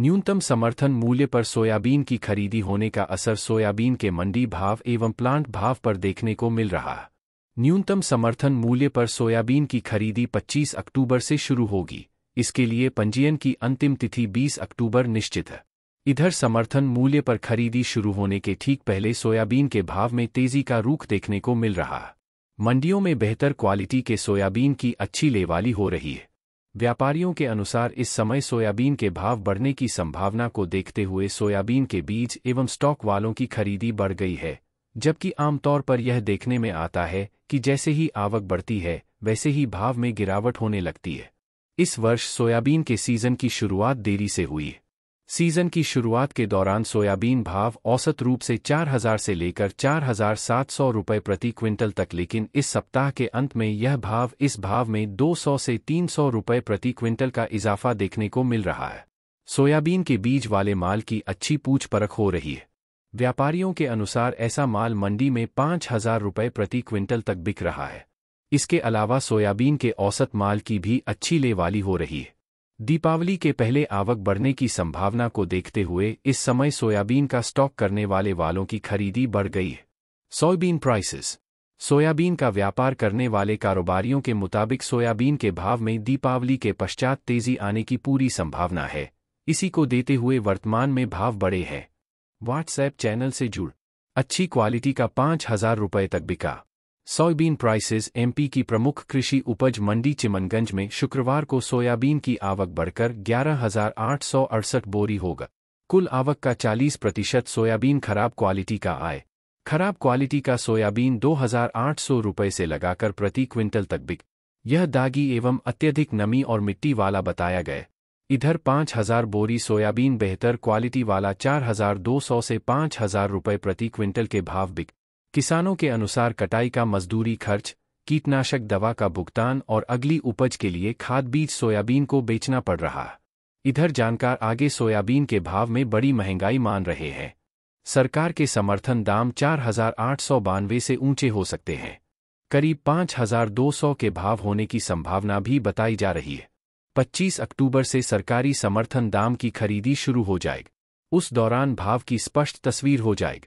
न्यूनतम समर्थन मूल्य पर सोयाबीन की खरीदी होने का असर सोयाबीन के मंडी भाव एवं प्लांट भाव पर देखने को मिल रहा है न्यूनतम समर्थन मूल्य पर सोयाबीन की खरीदी 25 अक्टूबर से शुरू होगी इसके लिए पंजीयन की अंतिम तिथि 20 अक्टूबर निश्चित है इधर समर्थन मूल्य पर खरीदी शुरू होने के ठीक पहले सोयाबीन के भाव में तेजी का रुख देखने को मिल रहा है मंडियों में बेहतर क्वालिटी के सोयाबीन की अच्छी लेवाली हो रही है व्यापारियों के अनुसार इस समय सोयाबीन के भाव बढ़ने की संभावना को देखते हुए सोयाबीन के बीज एवं स्टॉक वालों की खरीदी बढ़ गई है जबकि आमतौर पर यह देखने में आता है कि जैसे ही आवक बढ़ती है वैसे ही भाव में गिरावट होने लगती है इस वर्ष सोयाबीन के सीजन की शुरुआत देरी से हुई है सीजन की शुरुआत के दौरान सोयाबीन भाव औसत रूप से 4000 से लेकर 4700 हजार प्रति क्विंटल तक लेकिन इस सप्ताह के अंत में यह भाव इस भाव में 200 से 300 सौ प्रति क्विंटल का इजाफा देखने को मिल रहा है सोयाबीन के बीज वाले माल की अच्छी पूछ परख हो रही है व्यापारियों के अनुसार ऐसा माल मंडी में पाँच हजार रुपये प्रति क्विंटल तक बिक रहा है इसके अलावा सोयाबीन के औसत माल की भी अच्छी ले वाली हो रही है दीपावली के पहले आवक बढ़ने की संभावना को देखते हुए इस समय सोयाबीन का स्टॉक करने वाले वालों की खरीदी बढ़ गई है सोयाबीन प्राइसेस सोयाबीन का व्यापार करने वाले कारोबारियों के मुताबिक सोयाबीन के भाव में दीपावली के पश्चात तेजी आने की पूरी संभावना है इसी को देते हुए वर्तमान में भाव बढ़े हैं व्हाट्सएप चैनल से जुड़ अच्छी क्वालिटी का पाँच हजार रुपये तक बिका सोयाबीन प्राइसेस एमपी की प्रमुख कृषि उपज मंडी चिमनगंज में शुक्रवार को सोयाबीन की आवक बढ़कर ग्यारह बोरी होगा कुल आवक का 40 प्रतिशत सोयाबीन खराब क्वालिटी का आए खराब क्वालिटी का सोयाबीन 2,800 रुपये से लगाकर प्रति क्विंटल तक बिक यह दागी एवं अत्यधिक नमी और मिट्टी वाला बताया गया इधर 5,000 बोरी सोयाबीन बेहतर क्वालिटी वाला 4,200 से 5,000 रुपये प्रति क्विंटल के भाव बिक किसानों के अनुसार कटाई का मजदूरी खर्च कीटनाशक दवा का भुगतान और अगली उपज के लिए खाद बीज सोयाबीन को बेचना पड़ रहा इधर जानकार आगे सोयाबीन के भाव में बड़ी महंगाई मान रहे हैं सरकार के समर्थन दाम चार हजार आठ सौ बानवे से ऊंचे हो सकते हैं करीब पाँच हजार दो सौ के भाव होने की संभावना भी बताई जा रही है 25 अक्टूबर से सरकारी समर्थन दाम की खरीदी शुरू हो जाएगी उस दौरान भाव की स्पष्ट तस्वीर हो जाएगी